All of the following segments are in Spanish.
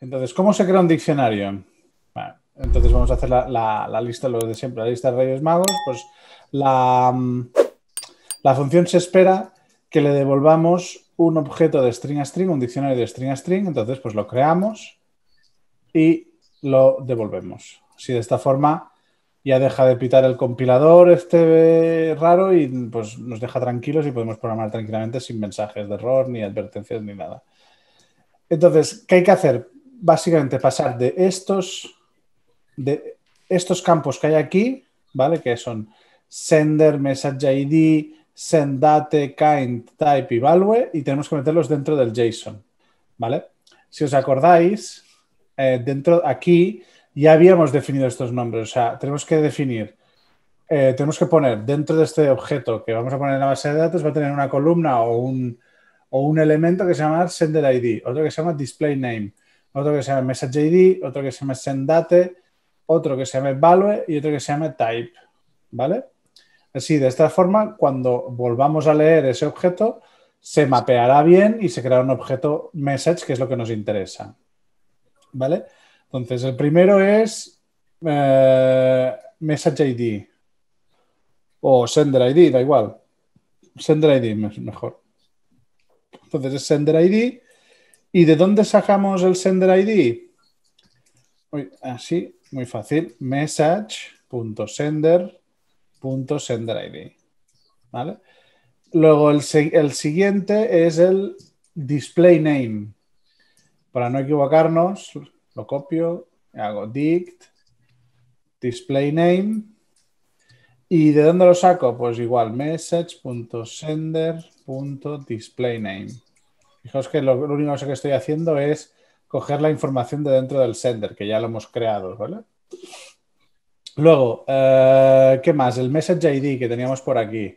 Entonces, ¿cómo se crea un diccionario? entonces vamos a hacer la, lista, lo de siempre, la lista de Reyes Magos. Pues la, mm, la función se espera que le devolvamos un objeto de string a string, un diccionario de string a string. Entonces, pues lo creamos y lo devolvemos. Si de esta forma ya deja de pitar el compilador este raro y pues nos deja tranquilos y podemos programar tranquilamente sin mensajes de error, ni advertencias, ni nada. Entonces, ¿qué hay que hacer? básicamente pasar de estos, de estos campos que hay aquí, ¿vale? Que son sender, message ID, date kind, type y value, y tenemos que meterlos dentro del JSON, ¿vale? Si os acordáis, eh, dentro aquí ya habíamos definido estos nombres, o sea, tenemos que definir, eh, tenemos que poner dentro de este objeto que vamos a poner en la base de datos, va a tener una columna o un, o un elemento que se llama sender ID, otro que se llama display name, otro que se message id otro que se llama SendDate, otro que se llame Value y otro que se llama Type, ¿vale? Así, de esta forma, cuando volvamos a leer ese objeto, se mapeará bien y se creará un objeto message, que es lo que nos interesa, ¿vale? Entonces, el primero es eh, message id o id da igual. SenderID es mejor. Entonces, es id ¿Y de dónde sacamos el sender ID? así, muy fácil. Message.sender.senderid. ¿Vale? Luego el, el, siguiente es el display name. Para no equivocarnos, lo copio, hago dict, display name. ¿Y de dónde lo saco? Pues igual, message.sender.displayName. Fijaos que lo, único que estoy haciendo es coger la información de dentro del sender, que ya lo hemos creado, ¿vale? Luego, eh, ¿qué más? El message ID que teníamos por aquí.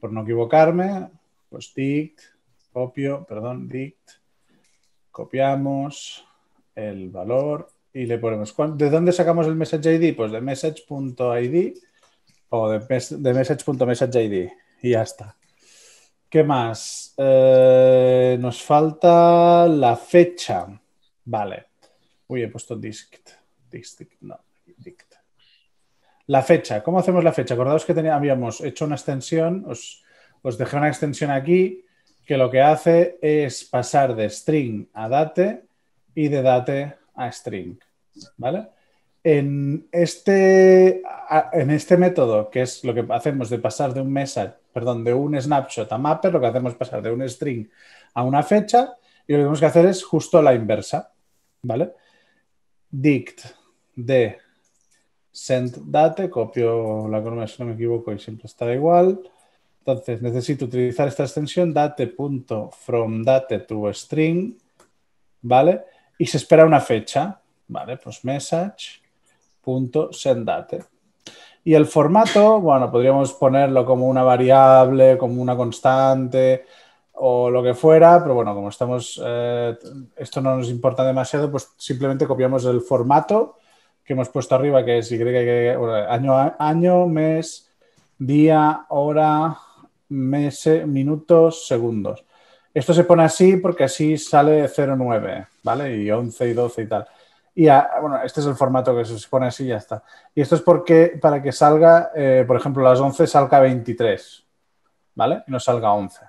Por no equivocarme, pues dict, copio, perdón, dict, copiamos el valor y le ponemos. ¿De dónde sacamos el message ID? Pues de message.id o de, de message.messageid y ya está. ¿Qué más? Eh, nos falta la fecha. Vale. Uy, he puesto dict. no, La fecha. ¿Cómo hacemos la fecha? Acordaos que teníamos, habíamos hecho una extensión, os, os dejé una extensión aquí que lo que hace es pasar de string a date y de date a string. ¿Vale? en este, en este método, que es lo que hacemos de pasar de un message, perdón, de un snapshot a mapper, lo que hacemos es pasar de un string a una fecha, y lo que tenemos que hacer es justo la inversa, ¿vale? Dict de send date, copio la columna si no me equivoco y siempre estará igual. Entonces necesito utilizar esta extensión date.fromdate date to string, ¿vale? Y se espera una fecha, ¿vale? Pues message .sendate Y el formato, bueno, podríamos ponerlo como una variable, como una constante o lo que fuera, pero bueno, como estamos, eh, esto no nos importa demasiado, pues simplemente copiamos el formato que hemos puesto arriba, que es y, año, año, mes, día, hora, meses, minutos, segundos. Esto se pone así porque así sale 09, ¿vale? Y 11 y 12 y tal. Y bueno, este es el formato que se pone así y ya está. Y esto es porque para que salga, eh, por ejemplo, las 11 salga 23, ¿vale? Y no salga 11.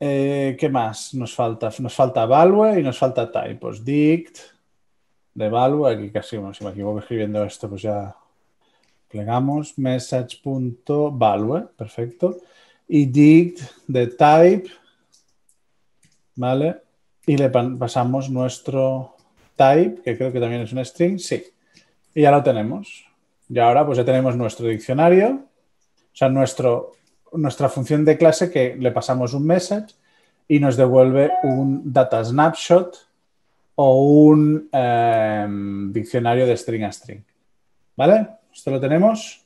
Eh, ¿Qué más nos falta? Nos falta value y nos falta type. Pues dict, de value, aquí casi, bueno, si me equivoco escribiendo esto, pues ya plegamos, message.value, perfecto. Y dict de type, ¿vale? Y le pasamos nuestro type, que creo que también es un string, sí. Y ya lo tenemos. Y ahora pues ya tenemos nuestro diccionario, o sea, nuestro, nuestra función de clase que le pasamos un message y nos devuelve un data snapshot o un em, diccionario de string a string. ¿Vale? Esto lo tenemos.